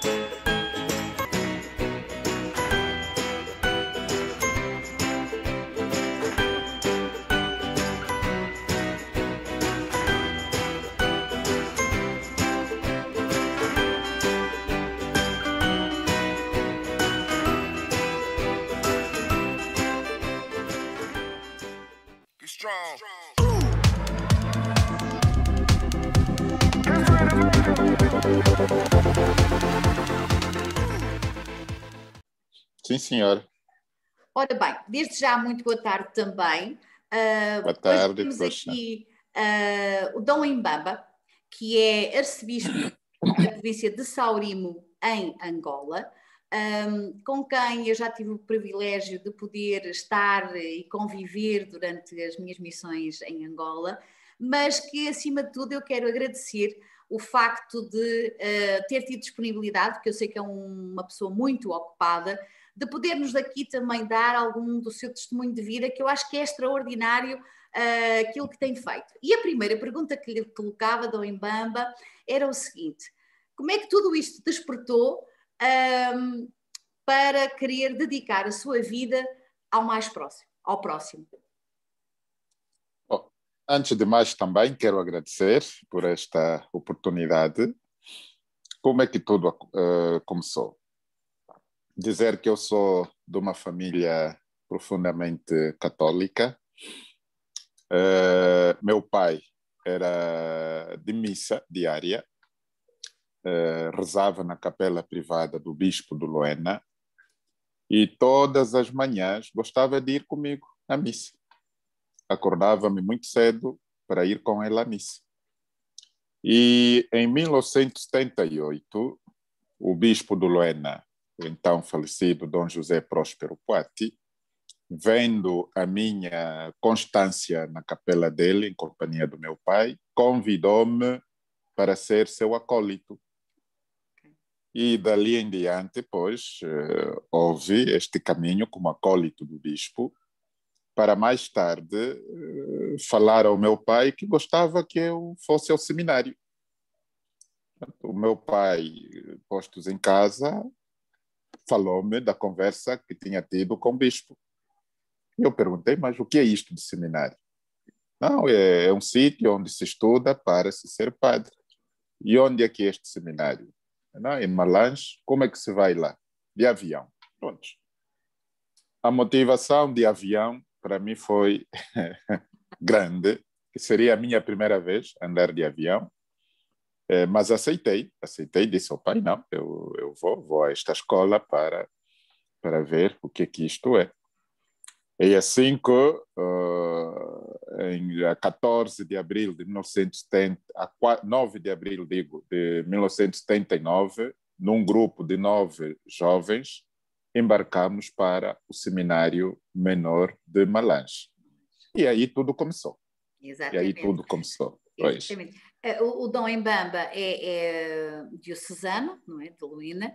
Thank you. Sim, senhora. Ora bem, desde já muito boa tarde também. Uh, boa tarde. Temos aqui uh, o Dom Embamba, que é arcebispo da província de Saurimo, em Angola, um, ah, com quem eu já tive o privilégio de poder estar e conviver durante as minhas missões em Angola, mas que, acima de tudo, eu quero agradecer o facto de uh, ter tido disponibilidade, porque eu sei que é um, uma pessoa muito ocupada, de podermos daqui também dar algum do seu testemunho de vida, que eu acho que é extraordinário uh, aquilo que tem feito. E a primeira pergunta que lhe colocava, Dom Embamba, era o seguinte: como é que tudo isto despertou para querer dedicar a sua vida ao mais próximo, ao próximo? Bom, antes de mais, também quero agradecer por esta oportunidade. Como é que tudo uh, começou? dizer que eu sou de uma família profundamente católica. Uh, meu pai era de missa diária, uh, rezava na capela privada do bispo do Loena e todas as manhãs gostava de ir comigo à missa. Acordava-me muito cedo para ir com ele à missa. E em 1978, o bispo do Loena o então falecido Dom José Próspero Poati, vendo a minha constância na capela dele, em companhia do meu pai, convidou-me para ser seu acólito. E dali em diante, pois, eh, houve este caminho como acólito do bispo, para mais tarde eh, falar ao meu pai que gostava que eu fosse ao seminário. O meu pai, postos em casa, falou-me da conversa que tinha tido com o bispo. Eu perguntei, mas o que é isto de seminário? Não, é, é um sítio onde se estuda para se ser padre. E onde é que é este seminário? Não, em Malange, como é que se vai lá? De avião. Pronto. A motivação de avião para mim foi grande, que seria a minha primeira vez andar de avião. É, mas aceitei, aceitei, disse ao pai, não, eu, eu vou, vou a esta escola para, para ver o que é que isto é. E assim que, uh, em 14 de abril de 1970, a 9 de abril, digo, de 1979, num grupo de nove jovens, embarcamos para o seminário menor de Malange. E aí tudo começou. Exatamente. E aí tudo começou. Exatamente. Pois. Eh, o, o Dom Embamba é, é diocesano, não é? De Luína.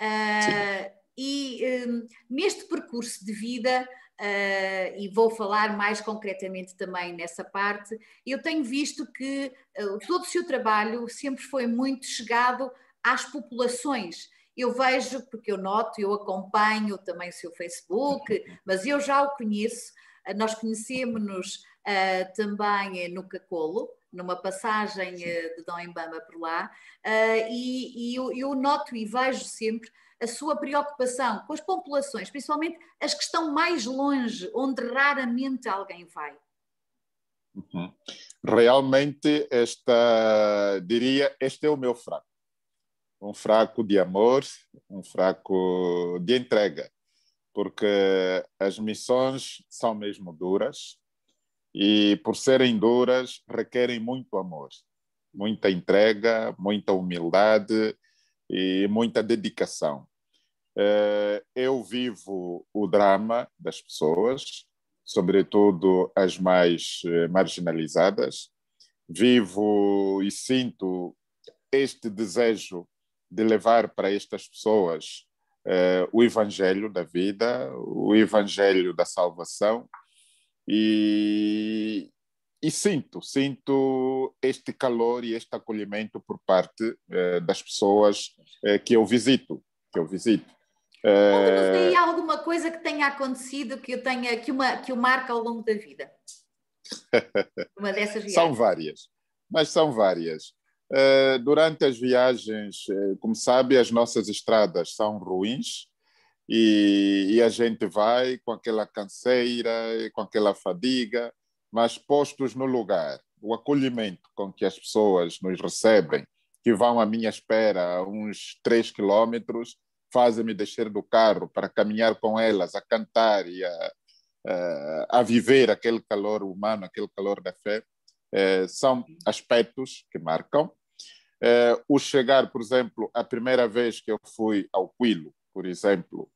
Uh, e um, neste percurso de vida, uh, e vou falar mais concretamente também nessa parte, eu tenho visto que uh, todo o seu trabalho sempre foi muito chegado às populações. Eu vejo, porque eu noto, eu acompanho também o seu Facebook, mas eu já o conheço, nós conhecemos-nos também no Cacolo, numa passagem eh, de Dom Embama por lá, eh, e, eu, noto e vejo sempre a sua preocupação com as populações, principalmente as que estão mais longe, onde raramente alguém vai. Uhum. Realmente, esta, diria, este é o meu fraco. Um fraco de amor, um fraco de entrega, porque as missões são mesmo duras, e, por serem duras, requerem muito amor, muita entrega, muita humildade e muita dedicação. Eh, eu vivo o drama das pessoas, sobretudo as mais eh, marginalizadas. Vivo e sinto este desejo de levar para estas pessoas eh, o evangelho da vida, o evangelho da salvação, e, e sinto, sinto este calor e este acolhimento por parte eh, das pessoas eh, que eu visito, que eu visito. Conta-nos eh, alguma coisa que tenha acontecido que, eu tenha, que, uma, que o marca ao longo da vida. Uma dessas viagens. São várias, mas são várias. durante as viagens, como sabe, as nossas estradas são ruins, e, e a gente vai com aquela canseira, eh, com aquela fadiga, mas postos no lugar, o acolhimento com que as pessoas nos recebem, que vão à minha espera a uns três quilômetros, fazem-me descer do carro para caminhar com elas, a cantar e a, a, viver aquele calor humano, aquele calor da fé, eh, são aspectos que marcam. Eh, o chegar, por exemplo, a primeira vez que eu fui ao Quilo, por exemplo,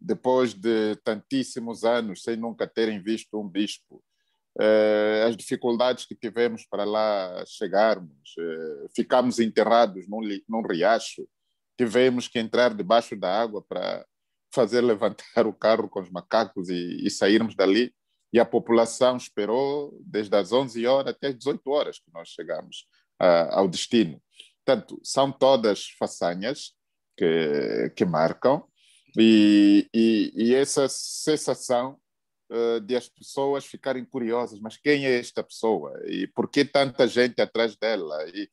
depois de tantíssimos anos sem nunca terem visto um bispo, eh, as dificuldades que tivemos para lá chegarmos, eh, ficámos enterrados num, num riacho, tivemos que entrar debaixo da água para fazer levantar o carro com os macacos e, e sairmos dali. E a população esperou desde as 11 horas até as 18 horas que nós chegamos ah, ao destino. Portanto, são todas façanhas que, que marcam e, e, e essa sensação uh, de as pessoas ficarem curiosas, mas quem é esta pessoa e por que tanta gente atrás dela? E,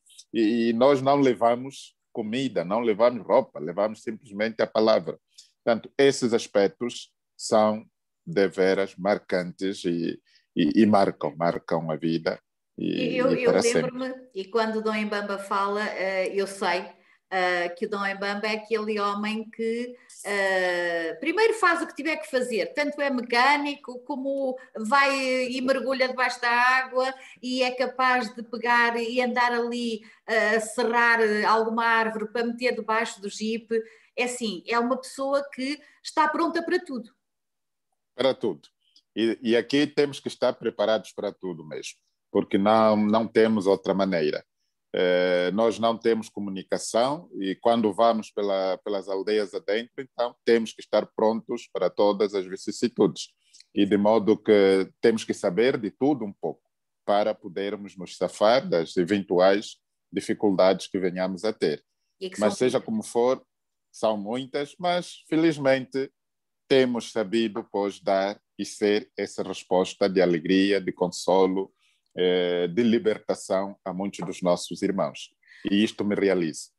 e, nós não levamos comida, não levamos roupa, levamos simplesmente a palavra. Portanto, esses aspectos são deveras marcantes e, e, e marcam, marcam a vida. E, eu, eu lembro-me, e quando Dom Embamba fala, eh, eu sei, Uh, que o Dom Embamba é aquele homem que uh, primeiro faz o que tiver que fazer, tanto é mecânico como vai e mergulha debaixo da água e é capaz de pegar e andar ali uh, a serrar alguma árvore para meter debaixo do jipe. É assim, é uma pessoa que está pronta para tudo. Para tudo. E, e aqui temos que estar preparados para tudo mesmo, porque não, não temos outra maneira eh, nós não temos comunicação e quando vamos pela, pelas aldeias adentro, então temos que estar prontos para todas as vicissitudes. E de modo que temos que saber de tudo um pouco para podermos nos safar das eventuais dificuldades que venhamos a ter. É mas seja como for, são muitas, mas felizmente temos sabido, pois, dar e ser essa resposta de alegria, de consolo eh, de libertação a muitos dos nossos irmãos. E isto me realiza.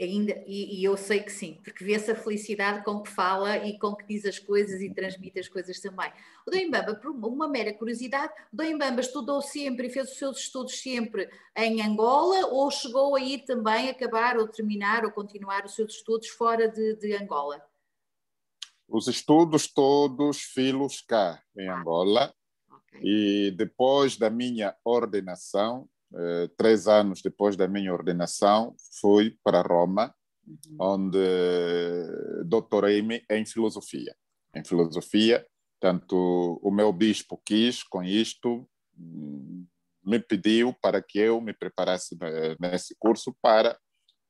Ainda, e, e eu sei que sim, porque vê-se a felicidade com que fala e com que diz as coisas e transmite as coisas também. O Doimbamba, por uma mera curiosidade, o Doimbamba estudou sempre e fez os seus estudos sempre em Angola ou chegou aí também a acabar ou terminar ou continuar os seus estudos fora de, de Angola? Os estudos todos filos cá em Angola e depois da minha ordenação, eh, três anos depois da minha ordenação, fui para Roma, uhum. onde doutorei-me em filosofia. Em filosofia, tanto o meu bispo quis com isto, hum, me pediu para que eu me preparasse né, nesse curso para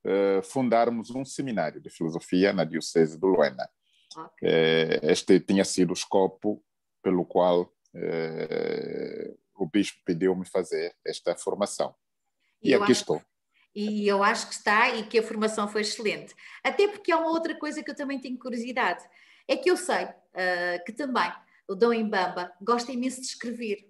eh, fundarmos um seminário de filosofia na Diocese de Luena. Okay. Eh, este tinha sido o escopo pelo qual eh, o bispo pediu-me fazer esta formação. E, e aqui acho, estou. E eu acho que está e que a formação foi excelente. Até porque há uma outra coisa que eu também tenho curiosidade. É que eu sei uh, que também o Dom Embamba gosta imenso de escrever.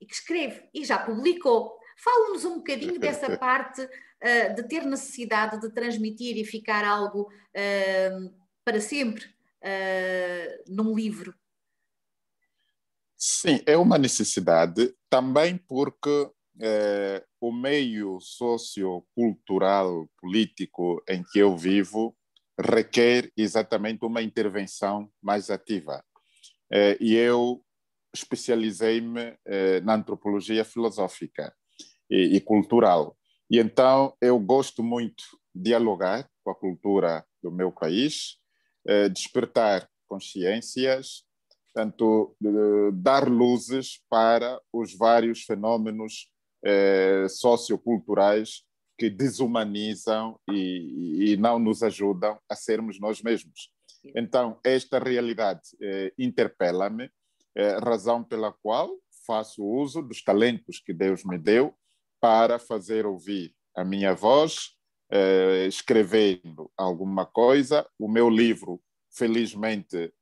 E que escreve e já publicou. Fala-nos um bocadinho dessa parte uh, de ter necessidade de transmitir e ficar algo uh, para sempre num livro. Sim, é uma necessidade, também porque é, o meio sociocultural, político em que eu vivo requer exatamente uma intervenção mais ativa. É, e eu especializei-me é, na antropologia filosófica e, e cultural. E então eu gosto muito de dialogar com a cultura do meu país, despertar consciências portanto, eh, dar luzes para os vários fenômenos eh, socioculturais que desumanizam e, e, não nos ajudam a sermos nós mesmos. Então, esta realidade eh, interpela-me, eh, razão pela qual faço uso dos talentos que Deus me deu para fazer ouvir a minha voz, eh, escrevendo alguma coisa. O meu livro, felizmente,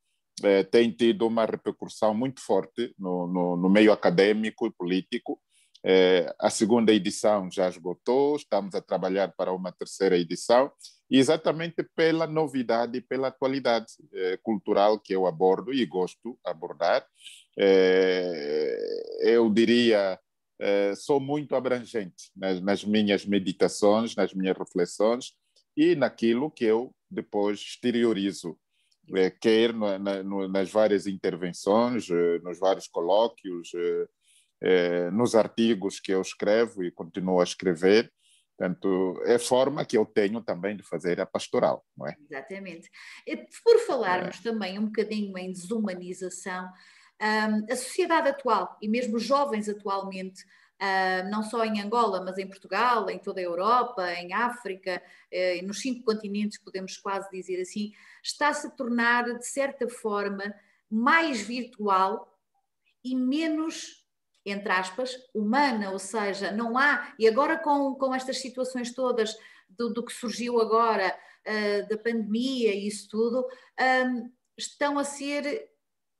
é, tem tido uma repercussão muito forte no, no, no meio acadêmico e político. É, a segunda edição já esgotou, estamos a trabalhar para uma terceira edição, e exatamente pela novidade e pela atualidade é, cultural que eu abordo e gosto de abordar. É, eu diria, é, sou muito abrangente nas, nas minhas meditações, nas minhas reflexões e naquilo que eu depois exteriorizo é, quer na, na, nas várias intervenções, eh, nos vários colóquios, é, nos artigos que eu escrevo e continuo a escrever. Portanto, é forma que eu tenho também de fazer a pastoral, não é? Exatamente. E por falarmos é. também um bocadinho em desumanização, um, a sociedade atual e mesmo os jovens atualmente uh, não só em Angola, mas em Portugal, em toda a Europa, em África, uh, nos cinco continentes, podemos quase dizer assim, está-se a tornar, de certa forma, mais virtual e menos entre aspas, humana, ou seja, não há, e agora com, com estas situações todas do, do que surgiu agora, uh, da pandemia e isso tudo, um, ah, estão a ser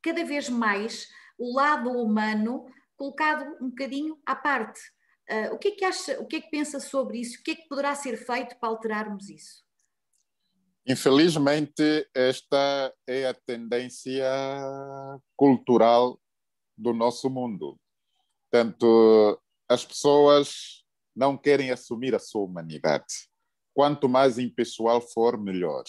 cada vez mais o lado humano colocado um bocadinho à parte. Uh, o que é que acha, o que é que pensa sobre isso? O que é que poderá ser feito para alterarmos isso? Infelizmente, esta é a tendência cultural do nosso mundo. Tanto as pessoas não querem assumir a sua humanidade. Quanto mais impessoal for, melhor.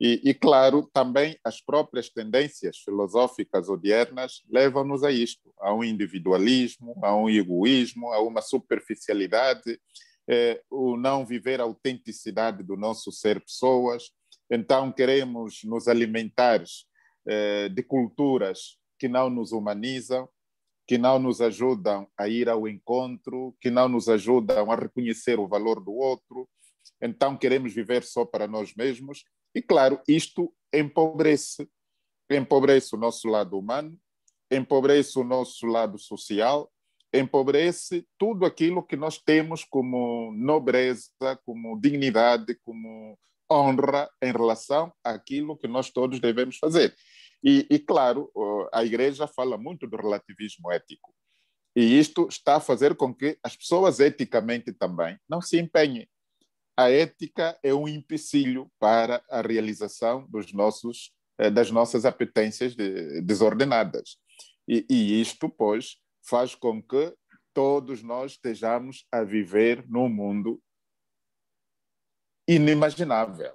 E, e, claro, também as próprias tendências filosóficas odiernas levam-nos a isto, a um individualismo, a um egoísmo, a uma superficialidade, eh, o não viver a autenticidade do nosso ser pessoas. Então, queremos nos alimentar eh, de culturas que não nos humanizam, que não nos ajudam a ir ao encontro, que não nos ajudam a reconhecer o valor do outro. Então, queremos viver só para nós mesmos e, claro, isto empobrece. Empobrece o nosso lado humano, empobrece o nosso lado social, empobrece tudo aquilo que nós temos como nobreza, como dignidade, como honra em relação àquilo que nós todos devemos fazer. E, e, claro, a igreja fala muito do relativismo ético. E isto está a fazer com que as pessoas eticamente também não se empenhem a ética é um empecilho para a realização dos nossos, eh, das nossas apetências de, desordenadas. E, e isto, pois, faz com que todos nós estejamos a viver num mundo inimaginável.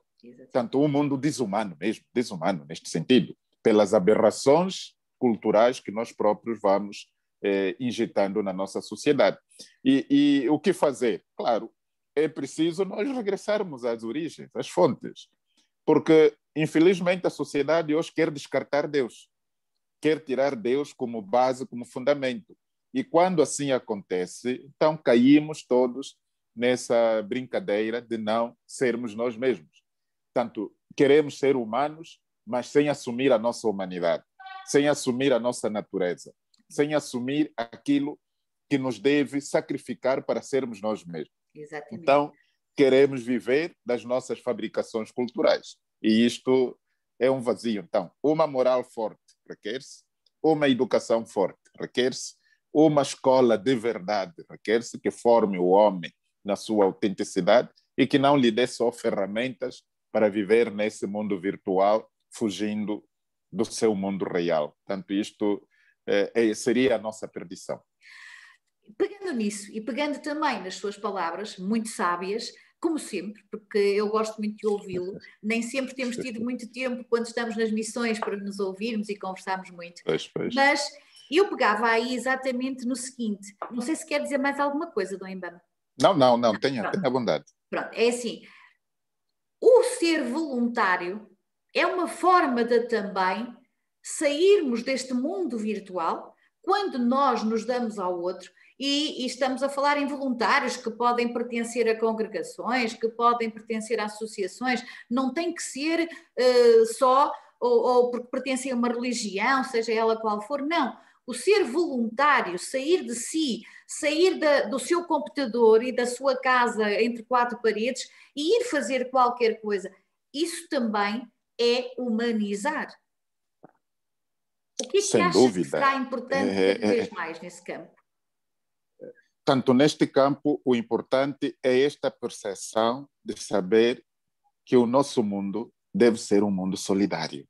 Tanto um mundo desumano mesmo, desumano neste sentido, pelas aberrações culturais que nós próprios vamos eh, injetando na nossa sociedade. E, e o que fazer? Claro, é preciso nós regressarmos às origens, às fontes. Porque, infelizmente, a sociedade hoje quer descartar Deus, quer tirar Deus como base, como fundamento. E quando assim acontece, então caímos todos nessa brincadeira de não sermos nós mesmos. Portanto, queremos ser humanos, mas sem assumir a nossa humanidade, sem assumir a nossa natureza, sem assumir aquilo que nos deve sacrificar para sermos nós mesmos. Exatamente. Então, queremos viver das nossas fabricações culturais. E isto é um vazio. Então, uma moral forte requer-se, uma educação forte requer-se, uma escola de verdade requer-se que forme o homem na sua autenticidade e que não lhe dê só ferramentas para viver nesse mundo virtual, fugindo do seu mundo real. Portanto, isto eh, é, seria a nossa perdição pegando nisso e pegando também nas suas palavras, muito sábias, como sempre, porque eu gosto muito de ouvi-lo, nem sempre temos tido muito tempo quando estamos nas missões para nos ouvirmos e conversarmos muito. Pois, pois. Mas eu pegava aí exatamente no seguinte: não sei se quer dizer mais alguma coisa, Dom Embama. Não, não, não, tenha, Pronto. tenha bondade. Pronto, é assim: o ser voluntário é uma forma de também sairmos deste mundo virtual quando nós nos damos ao outro, e, e, estamos a falar em voluntários que podem pertencer a congregações, que podem pertencer a associações, não tem que ser uh, só ou, ou porque pertencem a uma religião, seja ela qual for, não. O ser voluntário, sair de si, sair da, do seu computador e da sua casa entre quatro paredes e ir fazer qualquer coisa, isso também é humanizar. O que é que Sem acha dúvida. que será importante é, é, cada é, vez mais nesse campo? Tanto neste campo, o importante é esta percepção de saber que o nosso mundo deve ser um mundo solidário,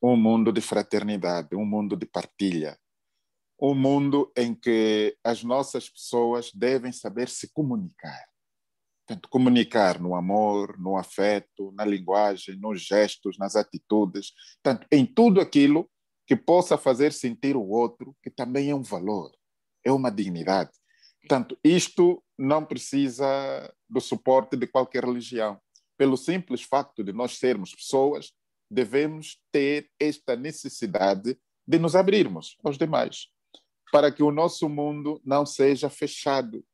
um mundo de fraternidade, um mundo de partilha, um mundo em que as nossas pessoas devem saber se comunicar. tanto comunicar no amor, no afeto, na linguagem, nos gestos, nas atitudes, portanto, em tudo aquilo que possa fazer sentir o outro, que também é um valor, é uma dignidade. Portanto, isto não precisa do suporte de qualquer religião. Pelo simples facto de nós sermos pessoas, devemos ter esta necessidade de nos abrirmos aos demais, para que o nosso mundo não seja fechado,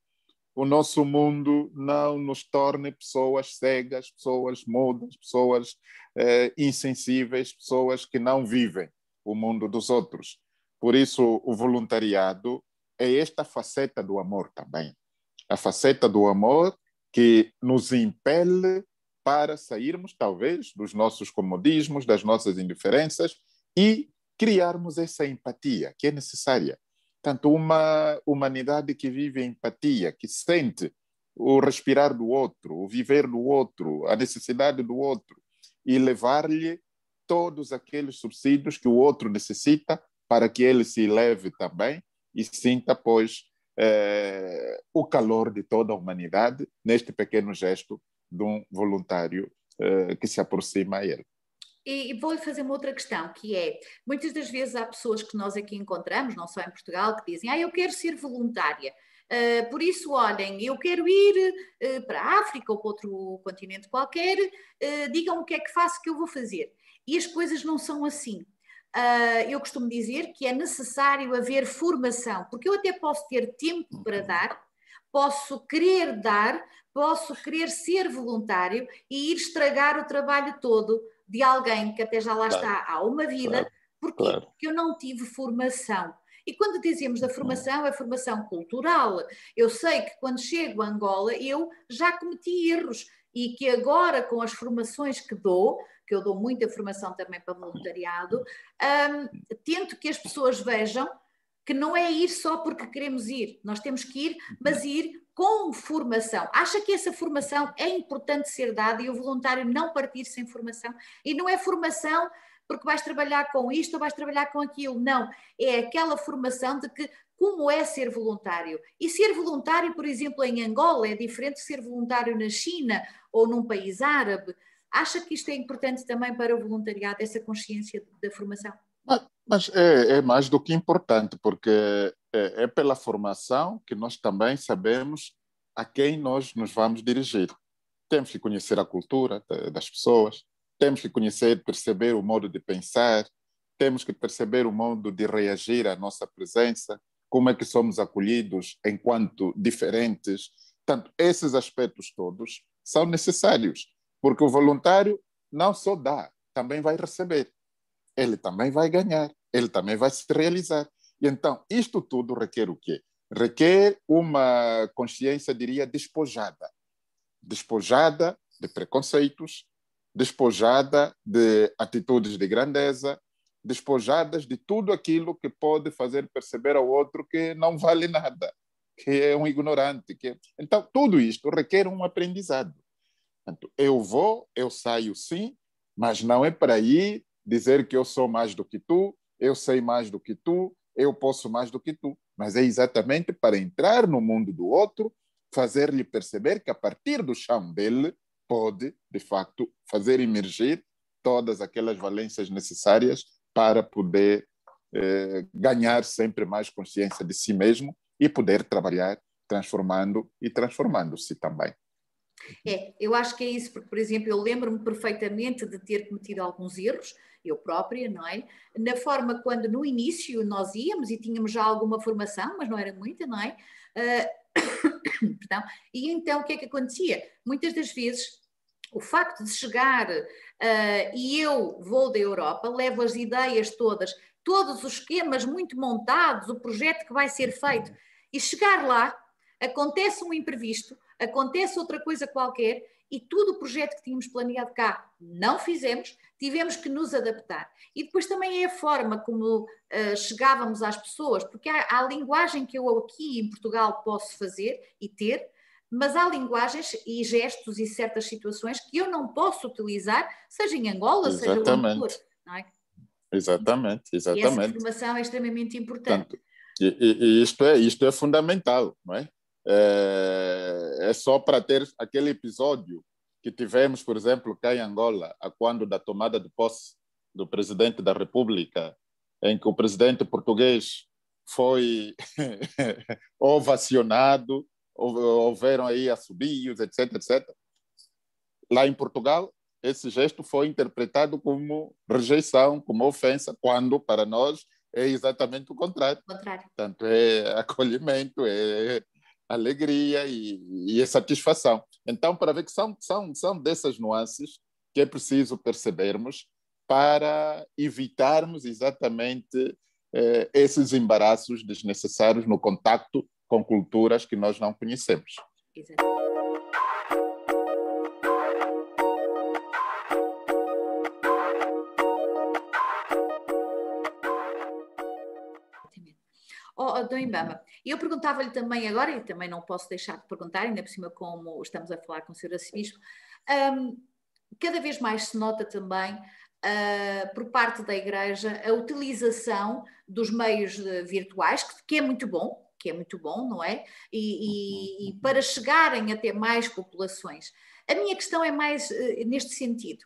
o nosso mundo não nos torne pessoas cegas, pessoas mudas, pessoas eh, insensíveis, pessoas que não vivem o mundo dos outros. Por isso, o voluntariado é esta faceta do amor também. A faceta do amor que nos impele para sairmos, talvez, dos nossos comodismos, das nossas indiferenças e criarmos essa empatia que é necessária. Tanto uma humanidade que vive empatia, que sente o respirar do outro, o viver do outro, a necessidade do outro e levar-lhe todos aqueles subsídios que o outro necessita para que ele se eleve também e sinta, pois, é, o calor de toda a humanidade neste pequeno gesto de um voluntário é, que se aproxima a ele. E vou-lhe fazer uma outra questão, que é, muitas das vezes há pessoas que nós aqui encontramos, não só em Portugal, que dizem, ah, eu quero ser voluntária, uh, por isso, olhem, eu quero ir uh, para a África ou para outro continente qualquer, uh, digam o que é que faço, que eu vou fazer. E as coisas não são assim. Uh, eu costumo dizer que é necessário haver formação, porque eu até posso ter tempo para uhum. dar, posso querer dar, posso querer ser voluntário e ir estragar o trabalho todo de alguém que até já lá claro. está há uma vida, claro. Claro. porque eu não tive formação. E quando dizemos da uhum. formação, é formação cultural. Eu sei que quando chego a Angola eu já cometi erros e que agora com as formações que dou que eu dou muita formação também para voluntariado, um, tento que as pessoas vejam que não é ir só porque queremos ir, nós temos que ir, mas ir com formação. Acha que essa formação é importante ser dada e o voluntário não partir sem formação? E não é formação porque vais trabalhar com isto ou vais trabalhar com aquilo, não. É aquela formação de que como é ser voluntário. E ser voluntário, por exemplo, em Angola é diferente de ser voluntário na China ou num país árabe. Acha que isto é importante também para o voluntariado, essa consciência da formação? Mas, mas é, é, mais do que importante, porque é, é pela formação que nós também sabemos a quem nós nos vamos dirigir. Temos que conhecer a cultura das pessoas, temos que conhecer, perceber o modo de pensar, temos que perceber o modo de reagir à nossa presença, como é que somos acolhidos enquanto diferentes. Portanto, esses aspectos todos são necessários. Porque o voluntário não só dá, também vai receber. Ele também vai ganhar, ele também vai se realizar. E então, isto tudo requer o quê? Requer uma consciência, diria, despojada. Despojada de preconceitos, despojada de atitudes de grandeza, despojadas de tudo aquilo que pode fazer perceber ao outro que não vale nada, que é um ignorante. Que... É. Então, tudo isto requer um aprendizado. Portanto, eu vou, eu saio sim, mas não é para ir dizer que eu sou mais do que tu, eu sei mais do que tu, eu posso mais do que tu. Mas é exatamente para entrar no mundo do outro, fazer-lhe perceber que a partir do chão dele pode, de facto, fazer emergir todas aquelas valências necessárias para poder eh, ganhar sempre mais consciência de si mesmo e poder trabalhar transformando e transformando-se também. É, eu acho que é isso, porque, por exemplo, eu lembro-me perfeitamente de ter cometido alguns erros, eu própria, não é? Na forma quando no início nós íamos e tínhamos já alguma formação, mas não era muita, não é? Uh, perdão. E então o que é que acontecia? Muitas das vezes o facto de chegar uh, e eu vou da Europa, levo as ideias todas, todos os esquemas muito montados, o projeto que vai ser feito, e chegar lá, acontece um imprevisto, acontece outra coisa qualquer e tudo o projeto que tínhamos planeado cá não fizemos, tivemos que nos adaptar. E depois também é a forma como uh, chegávamos às pessoas, porque há, há linguagem que eu aqui em Portugal posso fazer e ter, mas há linguagens e gestos e certas situações que eu não posso utilizar, seja em Angola, exatamente. seja em for, não é? Exatamente, exatamente. E essa informação é extremamente importante. Portanto, e, e, isto, é, isto é fundamental, não é? é, é só para ter aquele episódio que tivemos, por exemplo, cá em Angola, a quando da tomada de posse do presidente da República, em que o presidente português foi ovacionado, houveram aí assobios, etc, etc. Lá em Portugal, esse gesto foi interpretado como rejeição, como ofensa, quando para nós é exatamente o contrário. O contrário. é acolhimento, é alegria e, e satisfação. Então, para ver que são, são, são dessas nuances que é preciso percebermos para evitarmos exatamente eh, esses embaraços desnecessários no contacto com culturas que nós não conhecemos. Exatamente. do, Imbama. E eu perguntava-lhe também agora, e também não posso deixar de perguntar, ainda por cima como estamos a falar com o Sr. Arcebispo, um, cada vez mais se nota também uh, por parte da Igreja a utilização dos meios eh, virtuais, que, que é muito bom, que é muito bom, não é? E, e, e para chegarem até mais populações. A minha questão é mais uh, neste sentido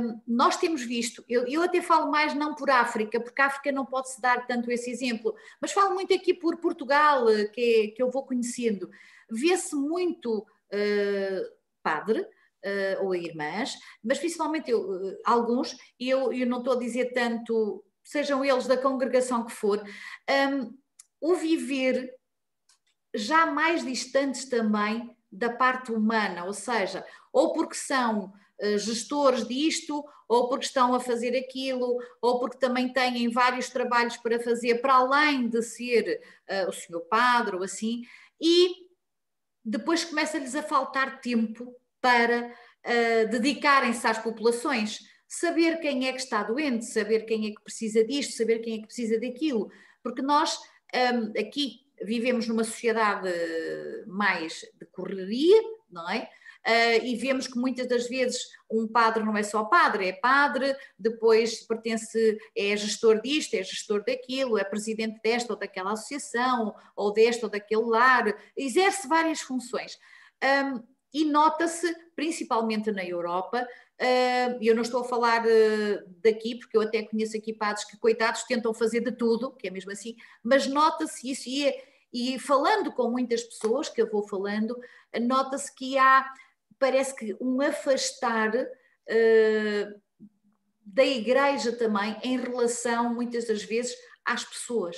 um, nós temos visto, eu, eu, até falo mais não por África, porque a África não pode-se dar tanto esse exemplo, mas falo muito aqui por Portugal, eh, que, é, que eu vou conhecendo. Vê-se muito uh, padre, uh, ou irmãs, mas principalmente eu, uh, alguns, e eu, eu, não estou a dizer tanto, sejam eles da congregação que for, um, o viver já mais distantes também da parte humana, ou seja, ou porque são eh, gestores disto, ou porque estão a fazer aquilo, ou porque também têm vários trabalhos para fazer, para além de ser uh, o senhor padre ou assim, e depois começa-lhes a faltar tempo para uh, dedicarem-se às populações, saber quem é que está doente, saber quem é que precisa disto, saber quem é que precisa daquilo, porque nós um, ehm, aqui vivemos numa sociedade mais de correria, não é? uh, e vemos que muitas das vezes um padre não é só padre, é padre, depois pertence, é gestor disto, é gestor daquilo, é presidente desta ou daquela associação, ou deste ou daquele lar, exerce várias funções. Um, e nota-se, principalmente na Europa, eu não estou a falar ah, daqui, porque eu até conheço aqui padres que, coitados, tentam fazer de tudo, que é mesmo assim, mas nota-se isso, e, é, e falando com muitas pessoas, que eu vou falando, nota-se que há parece que um afastar uh, da igreja também em relação, muitas das vezes, às pessoas.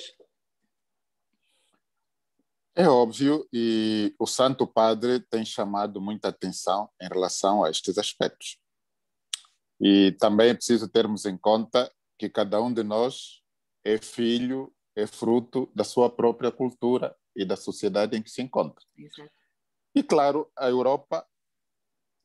É óbvio, e o Santo Padre tem chamado muita atenção em relação a estes aspectos. E também é preciso termos em conta que cada um de nós é filho, é fruto da sua própria cultura e da sociedade em que se encontra. Exato. E claro, a Europa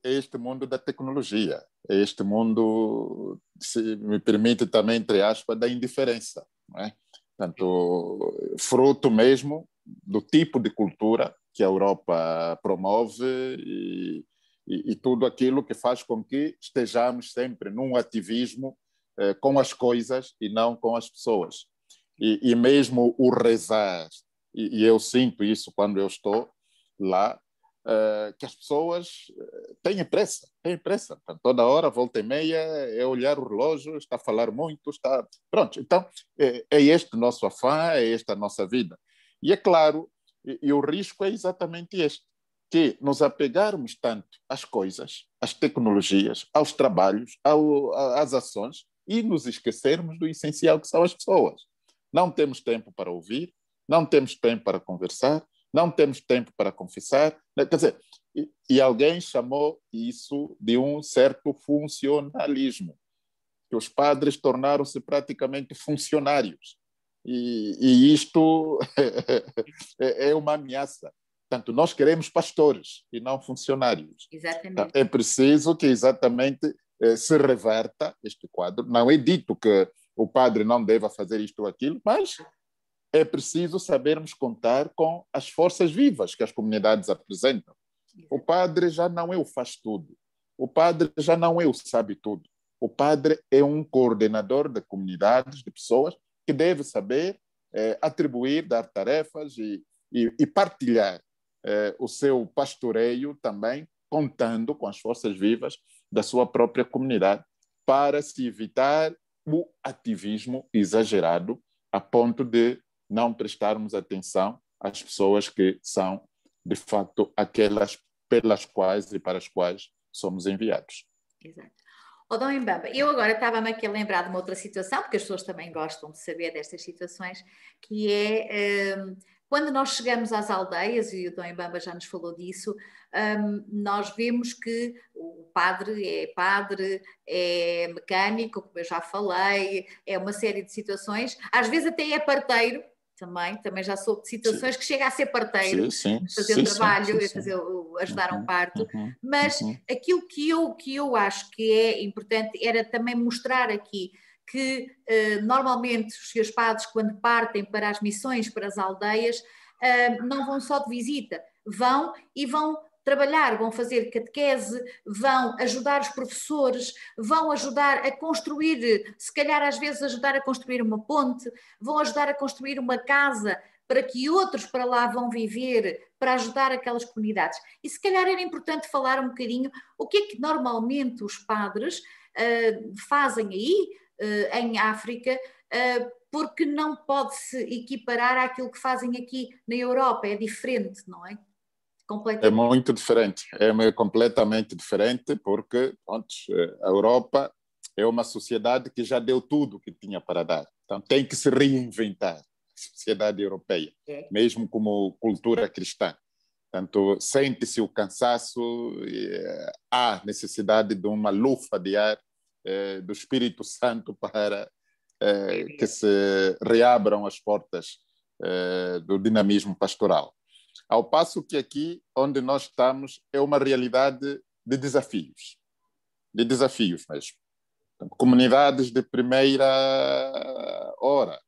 este mundo da tecnologia, este mundo, se me permite também, entre aspas, da indiferença. Não é? Portanto, fruto mesmo do tipo de cultura que a Europa promove e, e, e tudo aquilo que faz com que estejamos sempre num ativismo eh, com as coisas e não com as pessoas. E, e mesmo o rezar, e, eu sinto isso quando eu estou lá, eh, que as pessoas eh, têm pressa, têm pressa. Portanto, toda hora, volta e meia, é olhar o relógio, está a falar muito, está... Pronto, então é, é este nosso afã, é esta a nossa vida. E é claro, e, e o risco é exatamente este, que nos apegarmos tanto às coisas, às tecnologias, aos trabalhos, ao, às ações, e nos esquecermos do essencial que são as pessoas. Não temos tempo para ouvir, não temos tempo para conversar, não temos tempo para confessar. Né, quer dizer, e, alguém chamou isso de um certo funcionalismo, que os padres tornaram-se praticamente funcionários. E, e isto é, é, é uma ameaça. Portanto, nós queremos pastores e não funcionários. Exatamente. É preciso que exatamente eh, se reverta este quadro. Não é dito que o padre não deva fazer isto ou aquilo, mas é preciso sabermos contar com as forças vivas que as comunidades apresentam. O padre já não é o faz tudo. O padre já não é o sabe tudo. O padre é um coordenador de comunidades, de pessoas, que deve saber eh, atribuir, dar tarefas e, e, e partilhar eh, o seu pastoreio também, contando com as forças vivas da sua própria comunidade, para se evitar o ativismo exagerado a ponto de não prestarmos atenção às pessoas que são, de facto, aquelas pelas quais e para as quais somos enviados. Exato. Odão oh, Embamba, eu agora estava-me aqui a lembrar de uma outra situação, porque as pessoas também gostam de saber destas situações, que é um, quando nós chegamos às aldeias, e o Dom Embamba já nos falou disso, um, nós vemos que o padre é padre, é mecânico, como eu já falei, é uma série de situações, às vezes até é parteiro, também, também já soube de situações sim. que chega a ser parteiro, sim, sim, trabalho, fazer, ajudar uhum, um parto, uhum, mas uhum. aquilo que eu, que eu acho que é importante era também mostrar aqui que uh, normalmente os seus padres, quando partem para as missões, para as aldeias, uh, não vão só de visita, vão e vão trabalhar, vão fazer catequese, vão ajudar os professores, vão ajudar a construir, se calhar às vezes ajudar a construir uma ponte, vão ajudar a construir uma casa para que outros para lá vão viver, para ajudar aquelas comunidades. E se calhar era importante falar um bocadinho o que é que normalmente os padres uh, fazem aí, uh, em África, uh, porque não pode se equiparar àquilo que fazem aqui na Europa, é diferente, não é? Completamente. É muito diferente, é completamente diferente, porque pronto, eh, a Europa é uma sociedade que já deu tudo o que tinha para dar. Então tem que se reinventar, a sociedade europeia, é. mesmo como cultura cristã. Portanto, sente-se o cansaço, eh, há necessidade de uma lufa de ar eh, do Espírito Santo para é. que se reabram as portas do dinamismo pastoral. Ao passo que aqui, onde nós estamos, é uma realidade de desafios, de desafios mesmo. comunidades de primeira hora.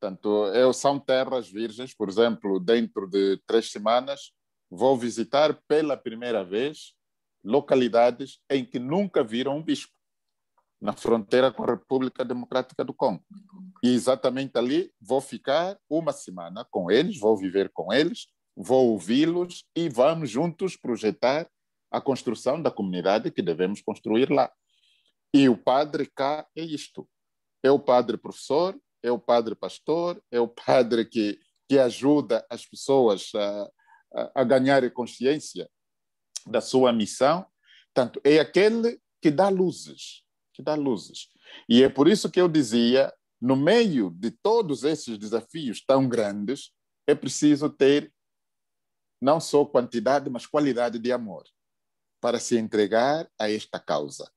Portanto, eu, são terras virgens, por exemplo, dentro de três semanas, vou visitar pela primeira vez localidades em que nunca viram um bispo, na fronteira com a República Democrática do Congo. E exatamente ali vou ficar uma semana com eles, vou viver com eles, vou ouvi-los e vamos juntos projetar a construção da comunidade que devemos construir lá. E o padre cá é isto: é o padre professor, é o padre pastor, é o padre que, que ajuda as pessoas a, a ganhar consciência da sua missão. Tanto é aquele que dá luzes, que dá luzes. E é por isso que eu dizia, no meio de todos esses desafios tão grandes, é preciso ter não só quantidade, mas qualidade de amor, para se entregar a esta causa,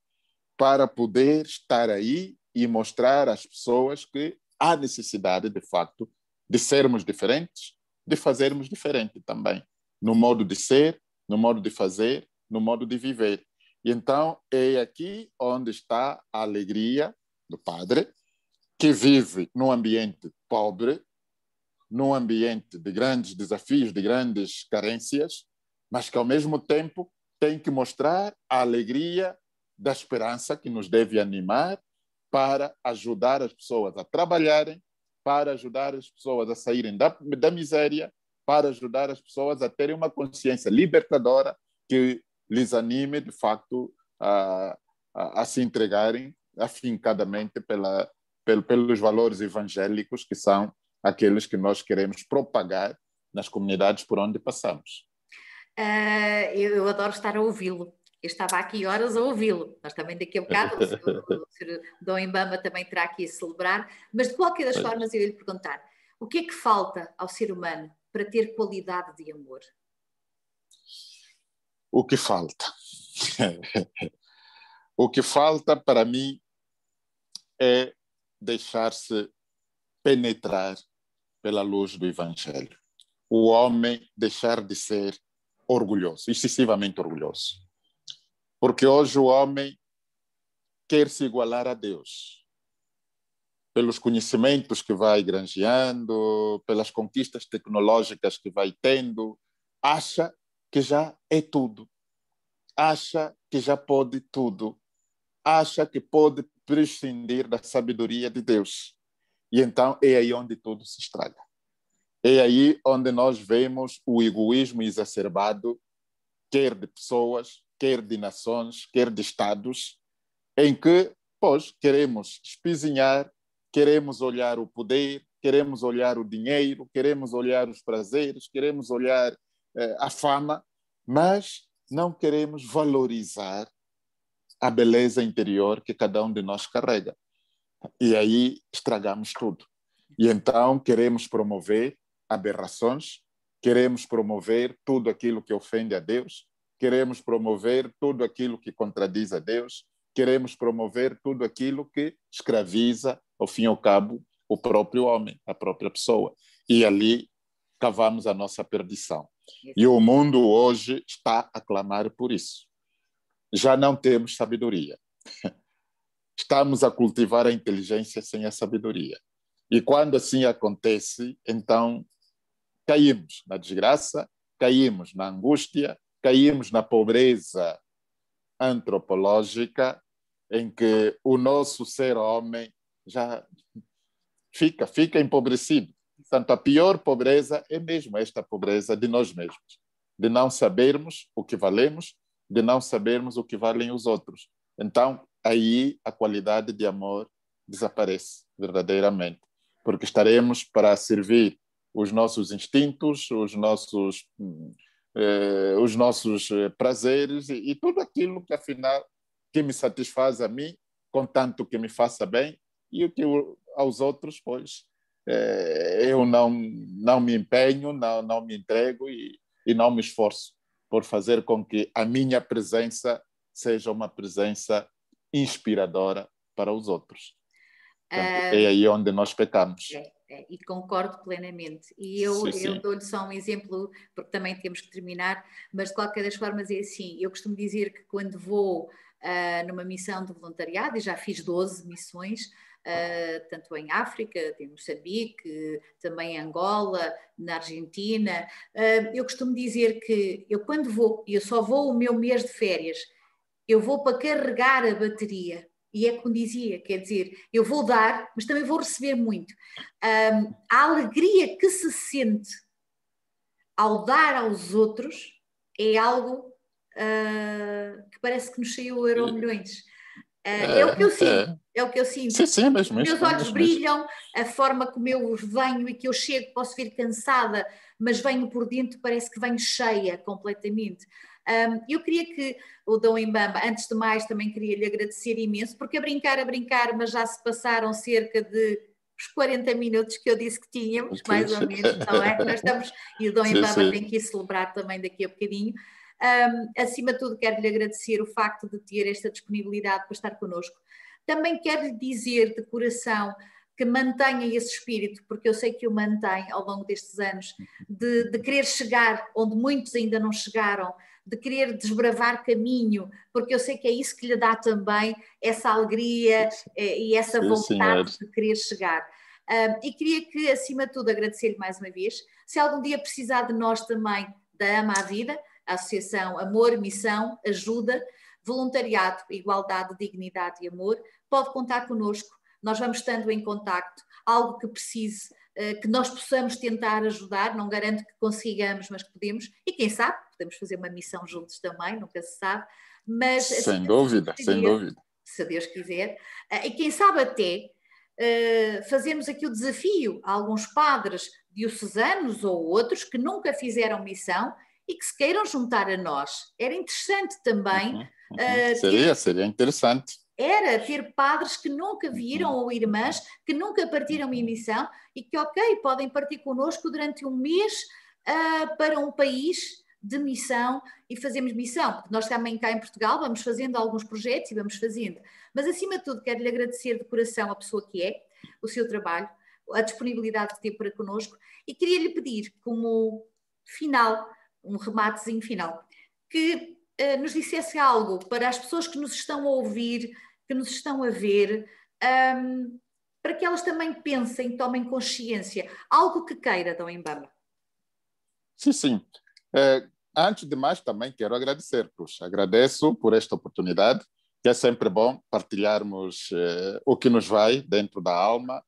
para poder estar aí e mostrar às pessoas que há necessidade, de facto, de sermos diferentes, de fazermos diferente também, no modo de ser, no modo de fazer, no modo de viver. E então é aqui onde está a alegria do Padre, que vive num ambiente pobre, num ambiente de grandes desafios, de grandes carências, mas que ao mesmo tempo tem que mostrar a alegria da esperança que nos deve animar para ajudar as pessoas a trabalharem, para ajudar as pessoas a saírem da, da miséria, para ajudar as pessoas a terem uma consciência libertadora que lhes anime, de facto, a, a, a se entregarem afincadamente pela, pelo, pelos valores evangélicos que são aqueles que nós queremos propagar nas comunidades por onde passamos. Uh, eu, adoro estar a ouvi-lo. Eu estava aqui horas a ouvi-lo. Nós também daqui a um bocado, o Sr. Dom Imbama também terá aqui a celebrar, mas de qualquer das formas eu ia lhe perguntar, o que é que falta ao ser humano para ter qualidade de amor? O que falta? o que falta para mim é deixar-se penetrar pela luz do Evangelho. O homem deixar de ser orgulhoso, excessivamente orgulhoso. Porque hoje o homem quer se igualar a Deus pelos conhecimentos que vai granjeando, pelas conquistas tecnológicas que vai tendo, acha que já é tudo. Acha que já pode tudo. Acha que pode prescindir da sabedoria de Deus. E então é aí onde tudo se estraga. É aí onde nós vemos o egoísmo exacerbado, quer de pessoas, quer de nações, quer de estados, em que, pois, queremos espizinhar, queremos olhar o poder, queremos olhar o dinheiro, queremos olhar os prazeres, queremos olhar eh, a fama, mas não queremos valorizar a beleza interior que cada um de nós carrega e aí estragamos tudo. E então queremos promover aberrações, queremos promover tudo aquilo que ofende a Deus, queremos promover tudo aquilo que contradiz a Deus, queremos promover tudo aquilo que escraviza, ao fim e ao cabo, o próprio homem, a própria pessoa. E ali cavamos a nossa perdição. E o mundo hoje está a clamar por isso. Já não temos sabedoria estamos a cultivar a inteligência sem a sabedoria. E quando assim acontece, então caímos na desgraça, caímos na angústia, caímos na pobreza antropológica, em que o nosso ser homem já fica, fica empobrecido. Portanto, a pior pobreza é mesmo esta pobreza de nós mesmos, de não sabermos o que valemos, de não sabermos o que valem os outros. Então, aí a qualidade de amor desaparece verdadeiramente, porque estaremos para servir os nossos instintos, os nossos hum, eh, os nossos eh, prazeres e, e, tudo aquilo que afinal que me satisfaz a mim, contanto que me faça bem e o que eu, aos outros pois eh, eu não não me empenho, não não me entrego e, e não me esforço por fazer com que a minha presença seja uma presença inspiradora para os outros. Portanto, ah, é aí onde nós pecamos. É, é, e concordo plenamente. E eu, eu dou-lhe só um exemplo, porque também temos que terminar, mas de qualquer das formas é assim: eu costumo dizer que quando vou uh, numa missão de voluntariado, e já fiz 12 missões, uh, tanto em África, em Moçambique, também em Angola, na Argentina, uh, eu costumo dizer que eu, quando vou, e eu só vou o meu mês de férias eu vou para carregar a bateria. E é como dizia, quer dizer, eu vou dar, mas também vou receber muito. Um, a alegria que se sente ao dar aos outros é algo uh, que parece que nos saiu euro é. milhões. Uh, é, é o que eu é. sinto, é, é o que eu sinto. Sim, sim, é Meus olhos brilham, a forma como eu venho e que eu chego, posso vir cansada, mas venho por dentro, parece que venho cheia completamente eu queria que o Dom Imbamba, antes de mais, também queria lhe agradecer imenso, porque a brincar, a brincar, mas já se passaram cerca de os 40 minutos que eu disse que tínhamos, okay. mais ou menos, não é? Nós estamos, e o Dom sim, tem que ir celebrar também daqui a bocadinho. Um, acima de tudo, quero-lhe agradecer o facto de ter esta disponibilidade para estar connosco. Também quero-lhe dizer de coração que mantenha esse espírito, porque eu sei que o mantém ao longo destes anos, de, de querer chegar onde muitos ainda não chegaram, de querer desbravar caminho, porque eu sei que é isso que lhe dá também essa alegria eh, e essa vontade de querer chegar. e queria que, acima de tudo, agradecer-lhe mais uma vez. Se algum dia precisar de nós também, da Ama à Vida, a Associação Amor, Missão, Ajuda, Voluntariado, Igualdade, Dignidade e Amor, pode contar connosco nós vamos estando em contacto, algo que precise, eh, que nós possamos tentar ajudar, não garanto que consigamos, mas podemos, e quem sabe, podemos fazer uma missão juntos também, nunca se sabe, mas... Assim, sem assim, dúvida, sem dúvida. Se Deus quiser, eh, e quem sabe até fazermos eh, fazemos aqui o desafio a alguns padres diocesanos ou outros que nunca fizeram missão e que se queiram juntar a nós. Era interessante também. Uhum, Uh, seria, seria interessante era ter padres que nunca viram uhum. ou irmãs que nunca partiram em uhum. missão e que, ok, podem partir connosco durante um mês uh, para um país de missão e fazemos missão, porque nós também cá em Portugal vamos fazendo alguns projetos e vamos fazendo. Mas, acima de tudo, quero-lhe agradecer de coração a pessoa que é, o seu trabalho, a disponibilidade que teve para connosco e queria-lhe pedir, como final, um rematezinho final, que eh, nos dissesse algo para as pessoas que nos estão a ouvir, que nos estão a ver, um, para que elas também pensem, tomem consciência, algo que queira, Dom Embama. Sim, sim. É, antes de mais, também quero agradecer-vos. Agradeço por esta oportunidade, que é sempre bom partilharmos eh, o que nos vai dentro da alma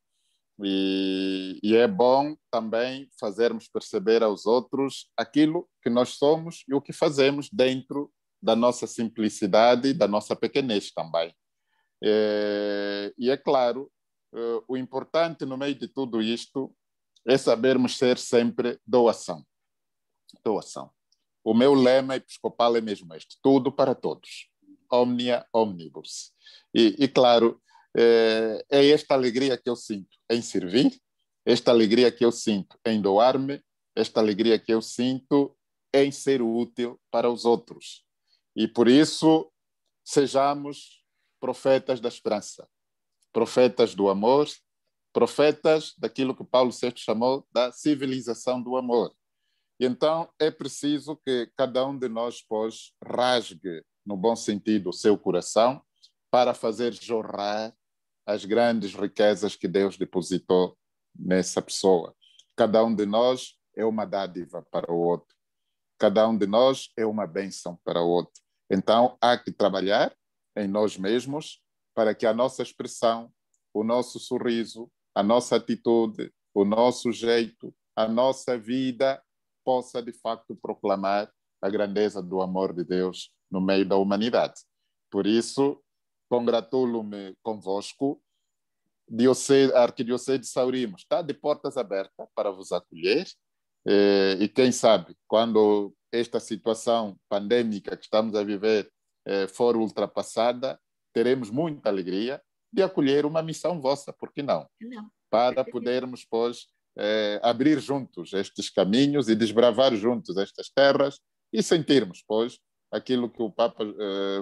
e, e, é bom também fazermos perceber aos outros aquilo que nós somos e o que fazemos dentro da nossa simplicidade, da nossa pequenez também. É, e é claro, é, o importante no meio de tudo isto é sabermos ser sempre doação. Doação. O meu lema episcopal é mesmo este: tudo para todos. Omnia omnibus. E, e claro, é, é esta alegria que eu sinto em servir, esta alegria que eu sinto em doar-me, esta alegria que eu sinto em ser útil para os outros. E por isso, sejamos profetas da esperança, profetas do amor, profetas daquilo que Paulo VI chamou da civilização do amor. E então é preciso que cada um de nós, pois, rasgue, no bom sentido, o seu coração para fazer jorrar as grandes riquezas que Deus depositou nessa pessoa. Cada um de nós é uma dádiva para o outro. Cada um de nós é uma bênção para o outro. Então, há que trabalhar em nós mesmos para que a nossa expressão, o nosso sorriso, a nossa atitude, o nosso jeito, a nossa vida possa de facto proclamar a grandeza do amor de Deus no meio da humanidade. Por isso, congratulo-me convosco. Diocese, a Arquidiocese de Saurimos está de portas abertas para vos acolher eh, e quem sabe, quando esta situação pandêmica que estamos a viver eh, for ultrapassada, teremos muita alegria de acolher uma missão vossa, por que não? não. Para podermos, pois, eh, abrir juntos estes caminhos e desbravar juntos estas terras e sentirmos, pois, aquilo que o Papa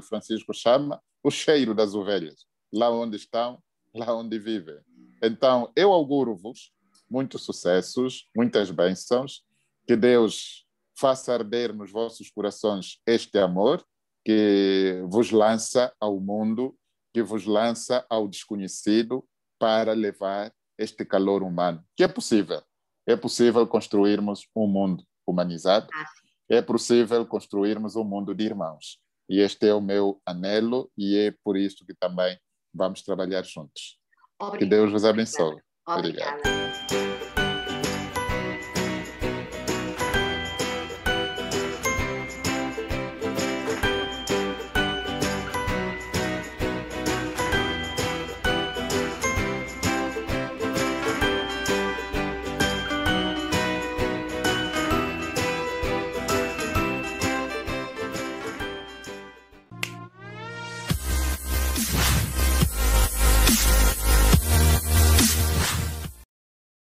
Francisco chama o cheiro das ovelhas, lá onde estão, lá onde vivem. Então, eu auguro-vos muitos sucessos, muitas bênçãos. Que Deus faça arder nos vossos corações este amor que vos lança ao mundo, que vos lança ao desconhecido, para levar este calor humano. Que é possível. É possível construirmos um mundo humanizado. Ah, é possível construirmos um mundo de irmãos. E este é o meu anelo e é por isso que também vamos trabalhar juntos. Obrigada. Que Deus vos abençoe. Obrigada. Obrigado.